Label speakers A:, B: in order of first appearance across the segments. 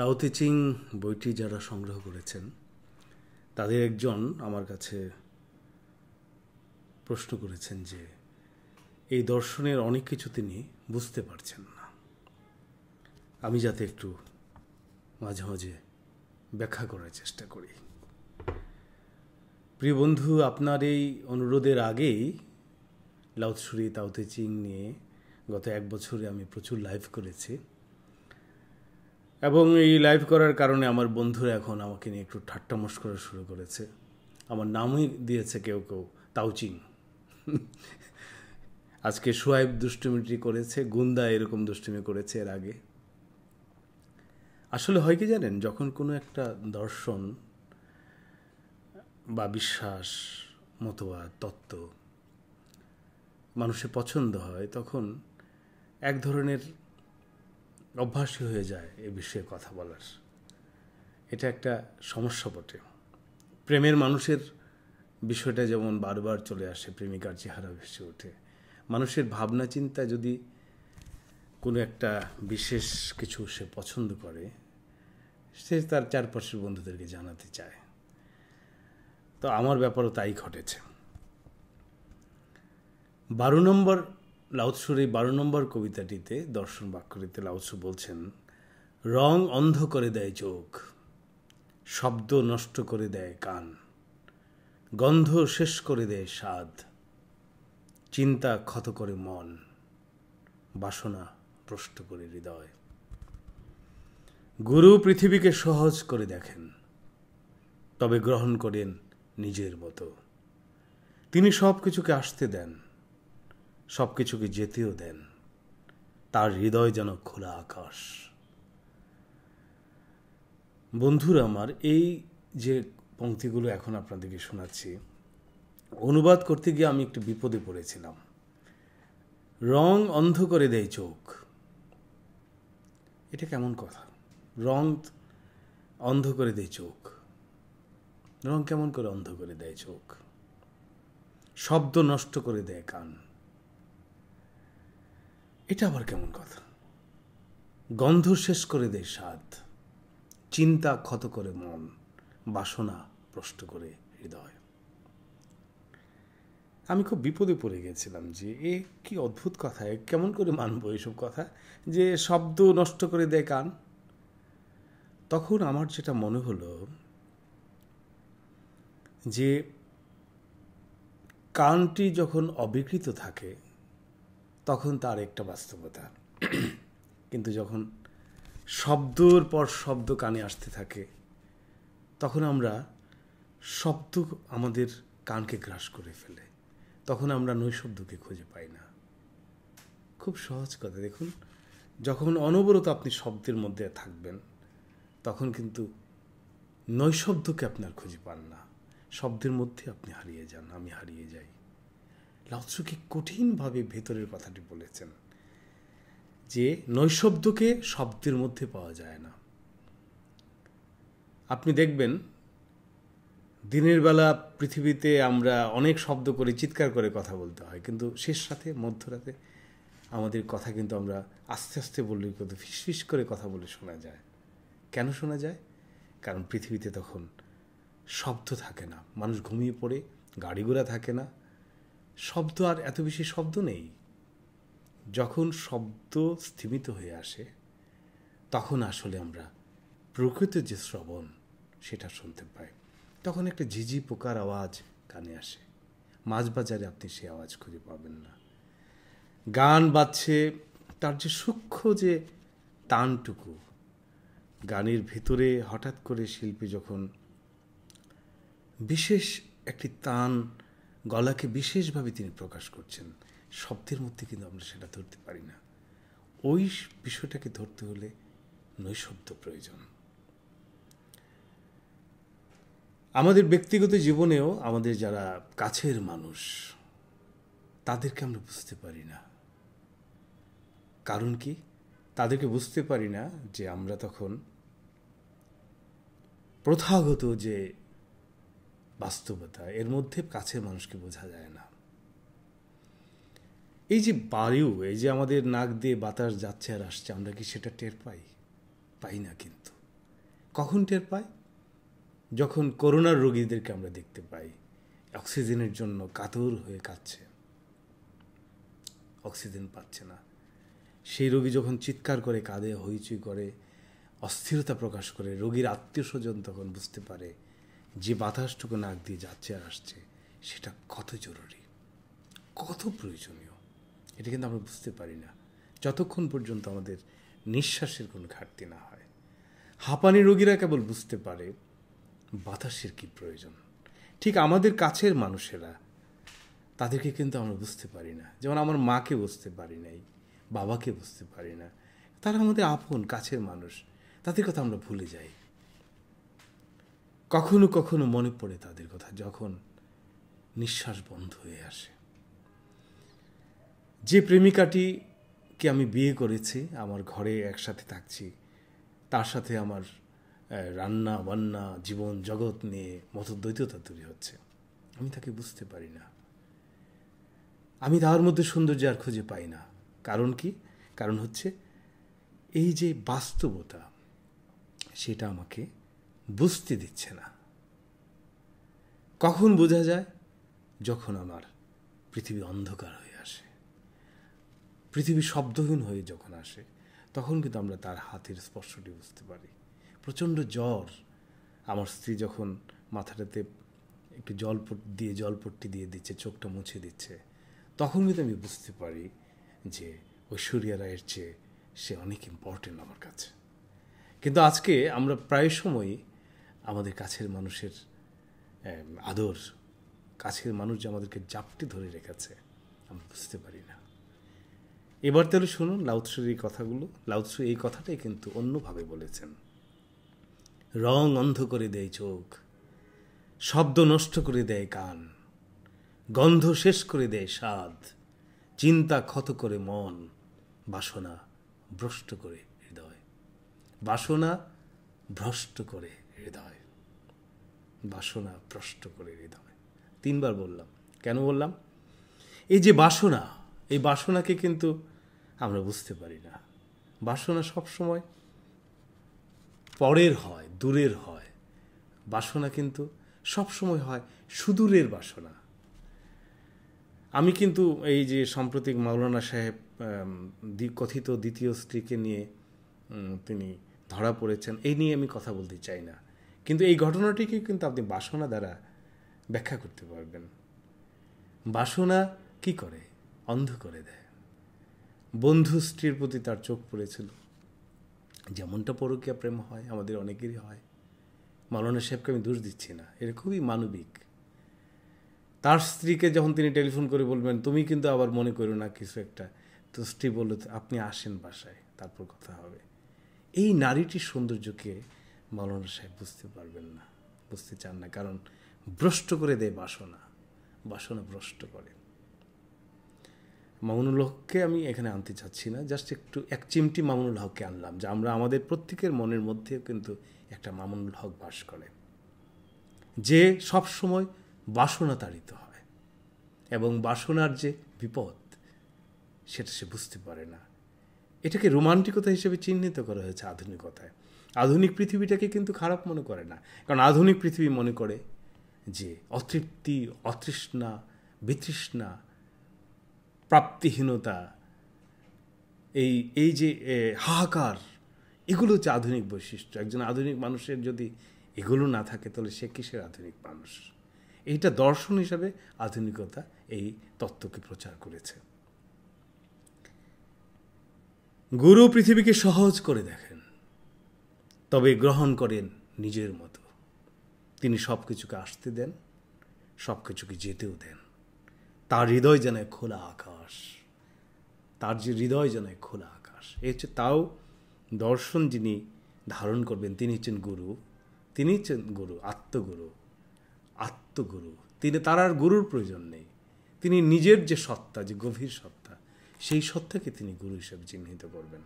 A: তাও চিং বইটি যারা সংগ্রহ করেছেন তাদের একজন আমার কাছে প্রশ্ন করেছেন যে এই দর্শনের অনেক কিছু তিনি বুঝতে পারছেন না আমি যাতে একটু মাঝে মাঝে ব্যাখ্যা করার চেষ্টা করি প্রিয় বন্ধু আপনার এই অনুরোধের আগেই লাউৎসুরি তাওতে চিং নিয়ে গত এক বছরে আমি প্রচুর লাইভ করেছি এবং এই লাইভ করার কারণে আমার বন্ধুরা এখন আমাকে নিয়ে একটু ঠাট্টা করা শুরু করেছে আমার নামই দিয়েছে কেউ কেউ তাউচিং আজকে সোয়াইব দুষ্টুমিটি করেছে গুন্দা এরকম দুষ্টুমি করেছে এর আগে আসলে হয় কি জানেন যখন কোনো একটা দর্শন বা বিশ্বাস মতবা তত্ত্ব মানুষের পছন্দ হয় তখন এক ধরনের অভ্যাসী হয়ে যায় এ বিষয়ে কথা বলার এটা একটা সমস্যা বটে প্রেমের মানুষের বিষয়টা যেমন বারবার চলে আসে প্রেমিকার চেহারা ভেসে ওঠে মানুষের ভাবনা চিন্তা যদি কোনো একটা বিশেষ কিছু সে পছন্দ করে সে তার চারপাশের বন্ধুদেরকে জানাতে চায় তো আমার ব্যাপারও তাই ঘটেছে বারো নম্বর লাউৎসুর এই বারো নম্বর কবিতাটিতে দর্শন বাক্যটিতে লাউৎসু বলছেন রং অন্ধ করে দেয় চোখ শব্দ নষ্ট করে দেয় কান গন্ধ শেষ করে দেয় স্বাদ চিন্তা ক্ষত করে মন বাসনা প্রষ্ট করে হৃদয় গুরু পৃথিবীকে সহজ করে দেখেন তবে গ্রহণ করেন নিজের মতো তিনি সব কিছুকে আসতে দেন সব কিছুকে যেতেও দেন তার হৃদয় যেন খোলা আকাশ বন্ধুরা আমার এই যে পংক্তিগুলো এখন আপনাদেরকে শোনাচ্ছি অনুবাদ করতে গিয়ে আমি একটু বিপদে পড়েছিলাম রং অন্ধ করে দেয় চোখ এটা কেমন কথা রং অন্ধ করে দেয় চোখ রং কেমন করে অন্ধ করে দেয় চোখ শব্দ নষ্ট করে দেয় কান এটা আবার কেমন কথা গন্ধ শেষ করে দেয় স্বাদ চিন্তা ক্ষত করে মন বাসনা প্রষ্ট করে হৃদয় আমি খুব বিপদে পড়ে গেছিলাম যে এ কি অদ্ভুত কথা এ কেমন করে মানবো এইসব কথা যে শব্দ নষ্ট করে দেয় কান তখন আমার যেটা মনে হলো যে কানটি যখন অবিকৃত থাকে তখন তার একটা বাস্তবতা কিন্তু যখন শব্দর পর শব্দ কানে আসতে থাকে তখন আমরা শব্দ আমাদের কানকে গ্রাস করে ফেলে তখন আমরা নৈশব্দকে খুঁজে পাই না খুব সহজ কথা দেখুন যখন অনবরত আপনি শব্দের মধ্যে থাকবেন তখন কিন্তু নৈশব্দকে আপনার খুঁজে পান না শব্দের মধ্যে আপনি হারিয়ে যান আমি হারিয়ে যাই লাউৎসুকি কঠিনভাবে ভেতরের কথাটি বলেছেন যে নৈশব্দকে শব্দের মধ্যে পাওয়া যায় না আপনি দেখবেন দিনের বেলা পৃথিবীতে আমরা অনেক শব্দ করে চিৎকার করে কথা বলতে হয় কিন্তু শেষ সাথে মধ্যরাতে আমাদের কথা কিন্তু আমরা আস্তে আস্তে বললে কিন্তু ফিসফিস করে কথা বলে শোনা যায় কেন শোনা যায় কারণ পৃথিবীতে তখন শব্দ থাকে না মানুষ ঘুমিয়ে পড়ে গাড়ি ঘোড়া থাকে না শব্দ আর এত বেশি শব্দ নেই যখন শব্দ স্থিমিত হয়ে আসে তখন আসলে আমরা প্রকৃত যে শ্রবণ সেটা শুনতে পাই তখন একটা ঝিঝি পোকার আওয়াজ কানে আসে মাছ বাজারে আপনি সে আওয়াজ খুঁজে পাবেন না গান বাজছে তার যে সূক্ষ্ম যে টানটুকু গানের ভিতরে হঠাৎ করে শিল্পী যখন বিশেষ একটি তান গলাকে বিশেষভাবে তিনি প্রকাশ করছেন শব্দের মধ্যে কিন্তু আমরা সেটা ধরতে পারি না ওই বিষয়টাকে ধরতে হলে নৈশব্দ প্রয়োজন আমাদের ব্যক্তিগত জীবনেও আমাদের যারা কাছের মানুষ তাদেরকে আমরা বুঝতে পারি না কারণ কি তাদেরকে বুঝতে পারি না যে আমরা তখন প্রথাগত যে বাস্তবতা এর মধ্যে কাছের মানুষকে বোঝা যায় না এই যে বায়ু এই যে আমাদের নাক দিয়ে বাতাস যাচ্ছে আর আসছে আমরা কি সেটা টের পাই পাই না কিন্তু কখন টের পাই যখন করোনার রোগীদেরকে আমরা দেখতে পাই অক্সিজেনের জন্য কাতর হয়ে কাঁদছে অক্সিজেন পাচ্ছে না সেই রোগী যখন চিৎকার করে কাঁদে হইচই করে অস্থিরতা প্রকাশ করে রোগীর আত্মীয় স্বজন তখন বুঝতে পারে যে বাতাসটুকু নাক দিয়ে যাচ্ছে আর আসছে সেটা কত জরুরি কত প্রয়োজনীয় এটা কিন্তু আমরা বুঝতে পারি না যতক্ষণ পর্যন্ত আমাদের নিঃশ্বাসের কোনো ঘাটতি না হয় হাঁপানি রোগীরা কেবল বুঝতে পারে বাতাসের কি প্রয়োজন ঠিক আমাদের কাছের মানুষেরা তাদেরকে কিন্তু আমরা বুঝতে পারি না যেমন আমার মাকে বুঝতে পারি নাই বাবাকে বুঝতে পারি না তারা আমাদের আপন কাছের মানুষ তাদের কথা আমরা ভুলে যাই কখনো কখনো মনে পড়ে তাদের কথা যখন নিঃশ্বাস বন্ধ হয়ে আসে যে প্রেমিকাটিকে আমি বিয়ে করেছি আমার ঘরে একসাথে থাকছি তার সাথে আমার রান্না বান্না জীবন জগৎ নিয়ে মতদ্বৈততা তৈরি হচ্ছে আমি তাকে বুঝতে পারি না আমি তার মধ্যে সৌন্দর্য আর খুঁজে পাই না কারণ কি কারণ হচ্ছে এই যে বাস্তবতা সেটা আমাকে বুঝতে দিচ্ছে না কখন বোঝা যায় যখন আমার পৃথিবী অন্ধকার হয়ে আসে পৃথিবী শব্দহীন হয়ে যখন আসে তখন কিন্তু আমরা তার হাতের স্পর্শটি বুঝতে পারি প্রচণ্ড জ্বর আমার স্ত্রী যখন মাথাটাতে একটু জল দিয়ে জলপট্টি দিয়ে দিচ্ছে চোখটা মুছে দিচ্ছে তখন কিন্তু আমি বুঝতে পারি যে ঐশ্বরিয়া রায়ের চেয়ে সে অনেক ইম্পর্টেন্ট আমার কাছে কিন্তু আজকে আমরা প্রায় সময়ই আমাদের কাছের মানুষের আদর কাছের মানুষ যে আমাদেরকে জাপটি ধরে রেখেছে আমরা বুঝতে পারি না এবার তাহলে শুনুন লাউৎসুর এই কথাগুলো লাউৎসু এই কথাটাই কিন্তু অন্যভাবে বলেছেন রং অন্ধ করে দেয় চোখ শব্দ নষ্ট করে দেয় কান গন্ধ শেষ করে দেয় স্বাদ চিন্তা ক্ষত করে মন বাসনা ভ্রষ্ট করে হৃদয় বাসনা ভ্রষ্ট করে হৃদয় বাসনা প্রষ্ট করে হৃদয় তিনবার বললাম কেন বললাম এই যে বাসনা এই বাসনাকে কিন্তু আমরা বুঝতে পারি না বাসনা সবসময় পরের হয় দূরের হয় বাসনা কিন্তু সবসময় হয় সুদূরের বাসনা আমি কিন্তু এই যে সাম্প্রতিক মাওলানা সাহেব কথিত দ্বিতীয় স্ত্রীকে নিয়ে তিনি ধরা পড়েছেন এই নিয়ে আমি কথা বলতে চাই না কিন্তু এই ঘটনাটিকে কিন্তু আপনি বাসনা দ্বারা ব্যাখ্যা করতে পারবেন বাসনা কি করে অন্ধ করে দেয় বন্ধু স্ত্রীর প্রতি তার চোখ পড়েছিল যেমনটা পরকীয়া প্রেম হয় আমাদের অনেকেরই হয় মালনা সাহেবকে আমি দোষ দিচ্ছি না এটা খুবই মানবিক তার স্ত্রীকে যখন তিনি টেলিফোন করে বলবেন তুমি কিন্তু আবার মনে করো না কিছু একটা তো স্ত্রী বললো আপনি আসেন বাসায় তারপর কথা হবে এই নারীটির সৌন্দর্যকে মাওলানা সাহেব বুঝতে পারবেন না বুঝতে চান না কারণ ভ্রষ্ট করে দেয় বাসনা বাসনা ভ্রষ্ট করে মামুনুল হককে আমি এখানে আনতে চাচ্ছি না জাস্ট একটু এক চিমটি মামুনুল হককে আনলাম যে আমরা আমাদের প্রত্যেকের মনের মধ্যে কিন্তু একটা মামুনুল হক বাস করে যে সব সময় বাসনা তাড়িত হয় এবং বাসনার যে বিপদ সেটা সে বুঝতে পারে না এটাকে রোমান্টিকতা হিসেবে চিহ্নিত করা হয়েছে আধুনিকতায় আধুনিক পৃথিবীটাকে কিন্তু খারাপ মনে করে না কারণ আধুনিক পৃথিবী মনে করে যে অতৃপ্তি অতৃষ্ণা বিতৃষ্ণা প্রাপ্তিহীনতা এই এই যে হাহাকার এগুলো হচ্ছে আধুনিক বৈশিষ্ট্য একজন আধুনিক মানুষের যদি এগুলো না থাকে তাহলে সে কিসের আধুনিক মানুষ এইটা দর্শন হিসাবে আধুনিকতা এই তত্ত্বকে প্রচার করেছে গুরু পৃথিবীকে সহজ করে দেখে তবে গ্রহণ করেন নিজের মতো তিনি সব কিছুকে আসতে দেন সব কিছুকে যেতেও দেন তার হৃদয় যেন খোলা আকাশ তার যে হৃদয় যেন খোলা আকাশ এ হচ্ছে তাও দর্শন যিনি ধারণ করবেন তিনি হচ্ছেন গুরু তিনি হচ্ছেন গুরু আত্মগুরু আত্মগুরু তিনি তার আর গুরুর প্রয়োজন নেই তিনি নিজের যে সত্তা যে গভীর সত্তা সেই সত্তাকে তিনি গুরু হিসেবে চিহ্নিত করবেন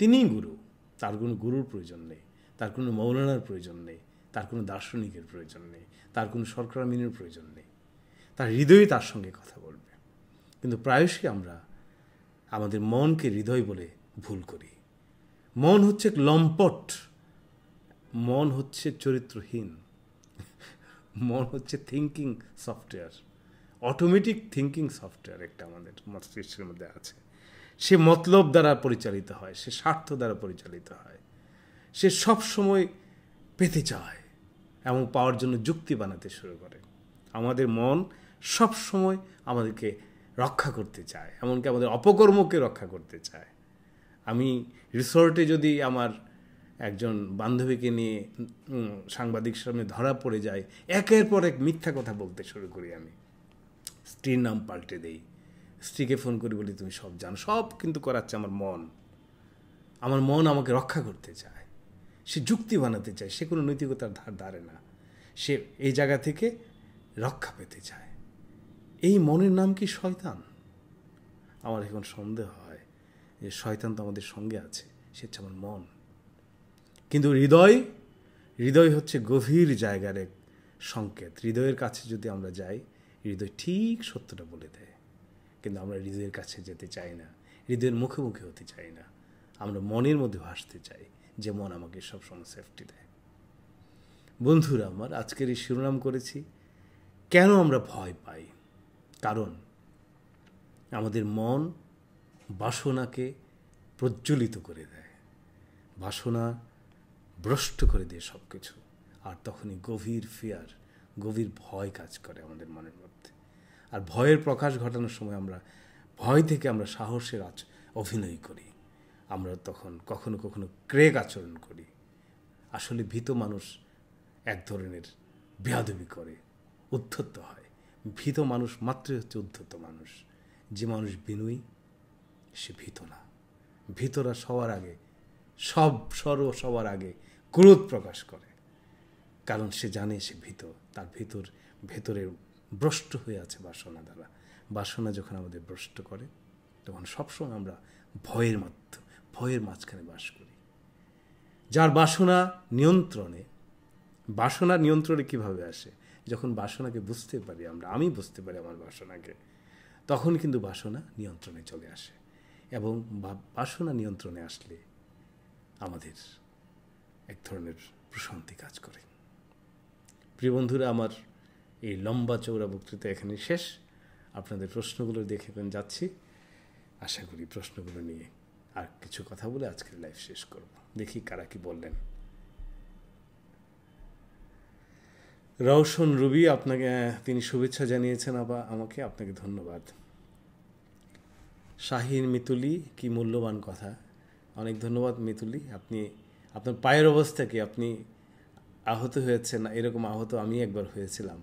A: তিনিই গুরু তার কোনো গুরুর প্রয়োজন নেই তার কোনো মৌলানার প্রয়োজন নেই তার কোনো দার্শনিকের প্রয়োজন নেই তার কোনো সরকারামিনের প্রয়োজন নেই তার হৃদয়ে তার সঙ্গে কথা বলবে কিন্তু প্রায়শই আমরা আমাদের মনকে হৃদয় বলে ভুল করি মন হচ্ছে লম্পট মন হচ্ছে চরিত্রহীন মন হচ্ছে thinking software automatic thinking software একটা আমাদের মস্তিষ্কের মধ্যে আছে সে মতলব দ্বারা পরিচালিত হয় সে স্বার্থ দ্বারা পরিচালিত হয় সে সব সময় পেতে চায় এবং পাওয়ার জন্য যুক্তি বানাতে শুরু করে আমাদের মন সব সময় আমাদেরকে রক্ষা করতে চায় এমনকি আমাদের অপকর্মকে রক্ষা করতে চায় আমি রিসোর্টে যদি আমার একজন বান্ধবীকে নিয়ে সাংবাদিক সামনে ধরা পড়ে যায় একের পর এক মিথ্যা কথা বলতে শুরু করি আমি স্ত্রীর নাম পাল্টে দেই স্ত্রীকে ফোন করি বলি তুমি সব জানো সব কিন্তু করাচ্ছে আমার মন আমার মন আমাকে রক্ষা করতে চায় সে যুক্তি বানাতে চায় সে কোনো নৈতিকতার ধার দাঁড়ে না সে এই জায়গা থেকে রক্ষা পেতে চায় এই মনের নাম কি শয়তান আমার এখন সন্দেহ হয় যে শয়তান তো আমাদের সঙ্গে আছে সে হচ্ছে আমার মন কিন্তু হৃদয় হৃদয় হচ্ছে গভীর জায়গার এক সংকেত হৃদয়ের কাছে যদি আমরা যাই হৃদয় ঠিক সত্যটা বলে দেয় কিন্তু আমরা হৃদয়ের কাছে যেতে চাই না হৃদয়ের মুখে মুখে হতে চাই না আমরা মনের মধ্যে ভাসতে চাই যে মন আমাকে সবসময় সেফটি দেয় বন্ধুরা আমার আজকের এই শিরোনাম করেছি কেন আমরা ভয় পাই কারণ আমাদের মন বাসনাকে প্রজ্বলিত করে দেয় বাসনা ভ্রষ্ট করে দেয় সব কিছু আর তখনই গভীর ফিয়ার গভীর ভয় কাজ করে আমাদের মনের মধ্যে আর ভয়ের প্রকাশ ঘটানোর সময় আমরা ভয় থেকে আমরা সাহসের আজ অভিনয় করি আমরা তখন কখনো কখনো ক্রেগ আচরণ করি আসলে ভীত মানুষ এক ধরনের বেয়াদবি করে উদ্ধত্ত হয় ভীত মানুষ মাত্রই হচ্ছে উদ্ধত মানুষ যে মানুষ বিনয়ী সে ভীত না ভীতরা সবার আগে সব সর্ব সবার আগে ক্রোধ প্রকাশ করে কারণ সে জানে সে ভীত তার ভিতর ভেতরে ভ্রষ্ট হয়ে আছে বাসনা দ্বারা বাসনা যখন আমাদের ভ্রষ্ট করে তখন সবসময় আমরা ভয়ের মাধ্যমে ভয়ের মাঝখানে বাস করি যার বাসনা নিয়ন্ত্রণে বাসনা নিয়ন্ত্রণে কিভাবে আসে যখন বাসনাকে বুঝতে পারি আমরা আমি বুঝতে পারি আমার বাসনাকে তখন কিন্তু বাসনা নিয়ন্ত্রণে চলে আসে এবং বাসনা নিয়ন্ত্রণে আসলে আমাদের এক ধরনের প্রশান্তি কাজ করে প্রিয় বন্ধুরা আমার এই লম্বা চৌড়া বক্তৃতা এখানে শেষ আপনাদের প্রশ্নগুলো দেখে যাচ্ছি আশা করি প্রশ্নগুলো নিয়ে আর কিছু কথা বলে আজকের লাইফ শেষ করব দেখি কারা কি বললেন রওশন রুবি আপনাকে তিনি শুভেচ্ছা জানিয়েছেন আবার আমাকে আপনাকে ধন্যবাদ শাহিন মিতুলি কি মূল্যবান কথা অনেক ধন্যবাদ মিতুলি আপনি আপনার পায়ের অবস্থা কি আপনি আহত হয়েছেন এরকম আহত আমি একবার হয়েছিলাম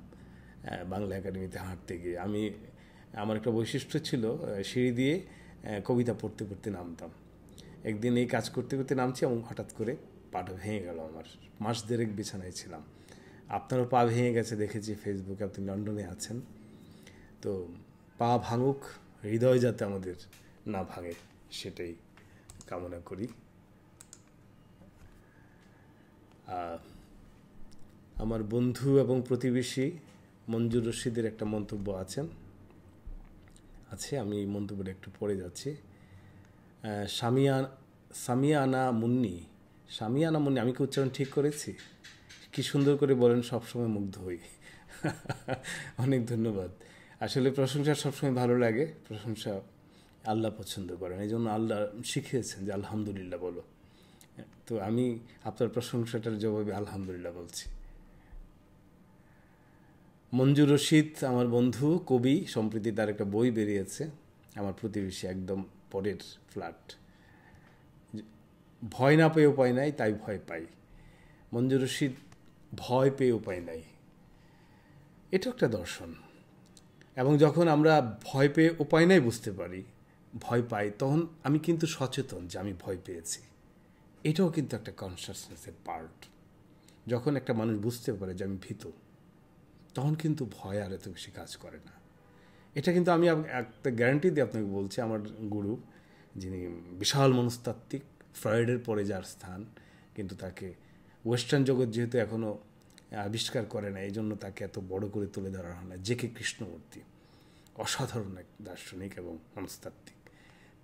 A: বাংলা একাডেমিতে হাঁটতে গিয়ে আমি আমার একটা বৈশিষ্ট্য ছিল সিঁড়ি দিয়ে কবিতা পড়তে পড়তে নামতাম একদিন এই কাজ করতে করতে নামছি এবং হঠাৎ করে পাটা ভেঙে গেল আমার মাস দেড়েক বিছানায় ছিলাম আপনারও পা ভেঙে গেছে দেখেছি ফেসবুকে আপনি লন্ডনে আছেন তো পা ভাঙুক হৃদয় যাতে আমাদের না ভাঙে সেটাই কামনা করি আমার বন্ধু এবং প্রতিবেশী মঞ্জুর রশিদের একটা মন্তব্য আছেন আছে আমি এই মন্তব্যটা একটু পড়ে যাচ্ছি সামিয়া সামিয়ানা মুন্নি সামিয়ানা মুন্নি আমি কি উচ্চারণ ঠিক করেছি কি সুন্দর করে বলেন সবসময় মুগ্ধ হই অনেক ধন্যবাদ আসলে প্রশংসা সবসময় ভালো লাগে প্রশংসা আল্লাহ পছন্দ করেন এই জন্য আল্লাহ শিখিয়েছেন যে আলহামদুলিল্লাহ বলো তো আমি আপনার প্রশংসাটার জবাবে আলহামদুলিল্লাহ বলছি মঞ্জুর রশিদ আমার বন্ধু কবি সম্প্রীতি তার একটা বই বেরিয়েছে আমার প্রতিবেশী একদম পরের ফ্ল্যাট ভয় না পেয়ে উপায় নাই তাই ভয় পাই মঞ্জুর রশিদ ভয় পেয়ে উপায় নাই এটা একটা দর্শন এবং যখন আমরা ভয় পেয়ে উপায় নাই বুঝতে পারি ভয় পাই তখন আমি কিন্তু সচেতন যে আমি ভয় পেয়েছি এটাও কিন্তু একটা কনসাসনেসের পার্ট যখন একটা মানুষ বুঝতে পারে যে আমি ভীত তখন কিন্তু ভয় আর এত বেশি কাজ করে না এটা কিন্তু আমি একটা গ্যারান্টি দিয়ে আপনাকে বলছি আমার গুরু যিনি বিশাল মনস্তাত্ত্বিক ফ্রয়েডের পরে যার স্থান কিন্তু তাকে ওয়েস্টার্ন জগৎ যেহেতু এখনও আবিষ্কার করে না এই জন্য তাকে এত বড় করে তুলে ধরা হয় না জে কে কৃষ্ণমূর্তি অসাধারণ এক দার্শনিক এবং মনস্তাত্ত্বিক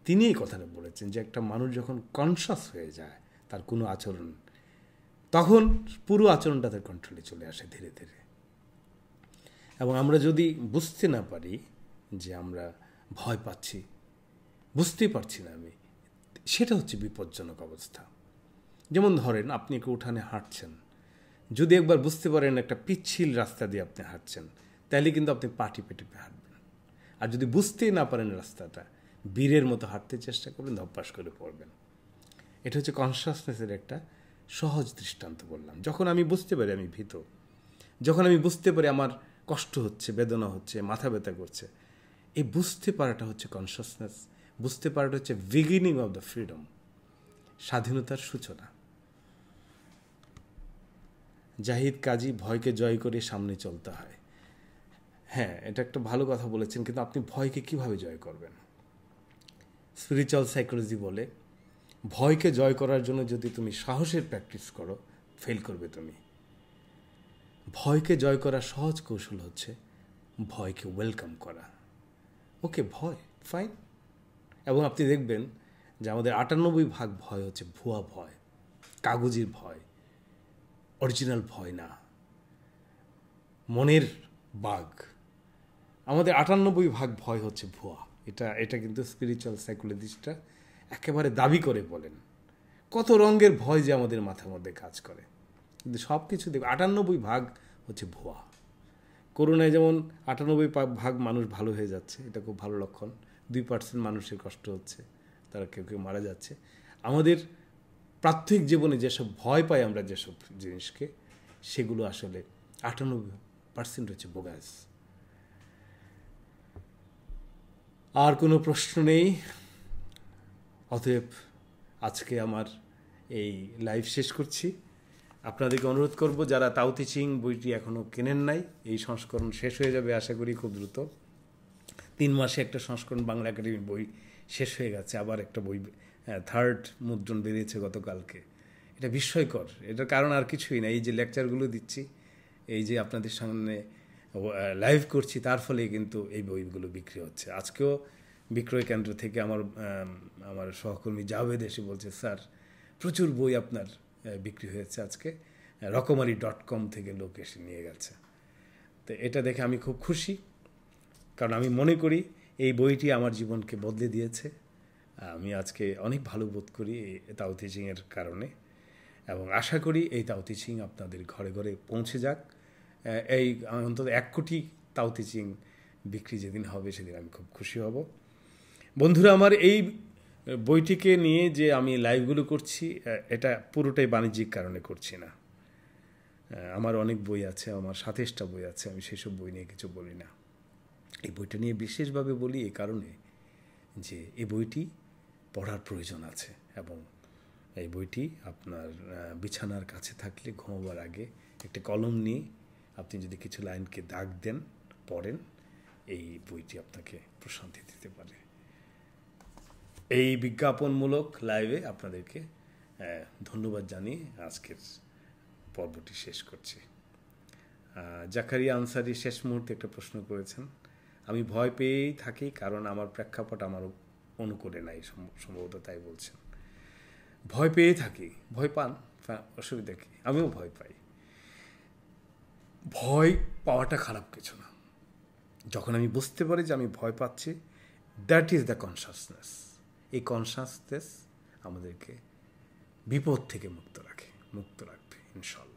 A: তিনি এই কথাটা বলেছেন যে একটা মানুষ যখন কনসাস হয়ে যায় তার কোনো আচরণ তখন পুরো আচরণটা তার কন্ট্রোলে চলে আসে ধীরে ধীরে এবং আমরা যদি বুঝতে না পারি যে আমরা ভয় পাচ্ছি বুঝতেই পারছি না আমি সেটা হচ্ছে বিপজ্জনক অবস্থা যেমন ধরেন আপনি একে উঠানে হাঁটছেন যদি একবার বুঝতে পারেন একটা পিচ্ছিল রাস্তা দিয়ে আপনি হাঁটছেন তাহলে কিন্তু আপনি পাটি পেটে হাঁটবেন আর যদি বুঝতেই না পারেন রাস্তাটা বীরের মতো হাঁটতে চেষ্টা করবেন অভ্যাস করে পড়বেন এটা হচ্ছে কনসাসনেসের একটা সহজ দৃষ্টান্ত বললাম যখন আমি বুঝতে পারি আমি ভীত যখন আমি বুঝতে পারি আমার কষ্ট হচ্ছে বেদনা হচ্ছে মাথা ব্যথা করছে এই বুঝতে পারাটা হচ্ছে কনসাসনেস বুঝতে পারাটা হচ্ছে বিগিনিং অফ দ্য ফ্রিডম স্বাধীনতার সূচনা জাহিদ কাজী ভয়কে জয় করে সামনে চলতে হয় হ্যাঁ এটা একটা ভালো কথা বলেছেন কিন্তু আপনি ভয়কে কিভাবে জয় করবেন স্পিরিচুয়াল সাইকোলজি বলে ভয়কে জয় করার জন্য যদি তুমি সাহসের প্র্যাকটিস করো ফেল করবে তুমি ভয়কে জয় করার সহজ কৌশল হচ্ছে ভয়কে ওয়েলকাম করা ওকে ভয় ফাইন এবং আপনি দেখবেন যে আমাদের আটানব্বই ভাগ ভয় হচ্ছে ভুয়া ভয় কাগজের ভয় অরিজিনাল ভয় না মনের বাঘ আমাদের আটানব্বই ভাগ ভয় হচ্ছে ভুয়া এটা এটা কিন্তু স্পিরিচুয়াল সাইকোলজিস্টরা একেবারে দাবি করে বলেন কত রঙের ভয় যে আমাদের মাথার মধ্যে কাজ করে কিন্তু সব কিছু দেখবে আটানব্বই ভাগ হচ্ছে ভুয়া করোনায় যেমন আটানব্বই ভাগ মানুষ ভালো হয়ে যাচ্ছে এটা খুব ভালো লক্ষণ দুই পার্সেন্ট মানুষের কষ্ট হচ্ছে তারা কেউ কেউ মারা যাচ্ছে আমাদের প্রাত্যহিক জীবনে যেসব ভয় পাই আমরা যেসব জিনিসকে সেগুলো আসলে আটানব্বই পার্সেন্ট হচ্ছে বোগাস আর কোনো প্রশ্ন নেই অতএব আজকে আমার এই লাইভ শেষ করছি আপনাদেরকে অনুরোধ করব যারা তাউতি চিং বইটি এখনও কেনেন নাই এই সংস্করণ শেষ হয়ে যাবে আশা করি খুব দ্রুত তিন মাসে একটা সংস্করণ বাংলা একাডেমির বই শেষ হয়ে গেছে আবার একটা বই থার্ড মুদ্রণ বেরিয়েছে গতকালকে এটা বিস্ময়কর এটার কারণ আর কিছুই না এই যে লেকচারগুলো দিচ্ছি এই যে আপনাদের সামনে লাইভ করছি তার ফলে কিন্তু এই বইগুলো বিক্রি হচ্ছে আজকেও বিক্রয় কেন্দ্র থেকে আমার আমার সহকর্মী জাভেদ এসে বলছে স্যার প্রচুর বই আপনার বিক্রি হয়েছে আজকে রকমারি ডট কম থেকে লোক এসে নিয়ে গেছে তো এটা দেখে আমি খুব খুশি কারণ আমি মনে করি এই বইটি আমার জীবনকে বদলে দিয়েছে আমি আজকে অনেক ভালো বোধ করি তাওতি চিংয়ের কারণে এবং আশা করি এই তাওতি সিং আপনাদের ঘরে ঘরে পৌঁছে যাক এই অন্তত এক কোটি তাওতি চিং বিক্রি যেদিন হবে সেদিন আমি খুব খুশি হব বন্ধুরা আমার এই বইটিকে নিয়ে যে আমি লাইভগুলো করছি এটা পুরোটাই বাণিজ্যিক কারণে করছি না আমার অনেক বই আছে আমার সাতাশটা বই আছে আমি সেসব বই নিয়ে কিছু বলি না এই বইটা নিয়ে বিশেষভাবে বলি এ কারণে যে এই বইটি পড়ার প্রয়োজন আছে এবং এই বইটি আপনার বিছানার কাছে থাকলে ঘুমোবার আগে একটি কলম নিয়ে আপনি যদি কিছু লাইনকে দাগ দেন পড়েন এই বইটি আপনাকে প্রশান্তি দিতে পারে এই বিজ্ঞাপনমূলক লাইভে আপনাদেরকে ধন্যবাদ জানিয়ে আজকের পর্বটি শেষ করছি জাকারি আনসারি শেষ মুহূর্তে একটা প্রশ্ন করেছেন আমি ভয় পেয়েই থাকি কারণ আমার প্রেক্ষাপট আমার অনুকূলে নাই সম্ভবত তাই বলছেন ভয় পেয়ে থাকি ভয় পান অসুবিধা কি আমিও ভয় পাই ভয় পাওয়াটা খারাপ কিছু না যখন আমি বুঝতে পারি যে আমি ভয় পাচ্ছি দ্যাট ইজ দ্য কনসাসনেস এই কনসাসনেস আমাদেরকে বিপদ থেকে মুক্ত রাখে মুক্ত রাখবে ইনশাল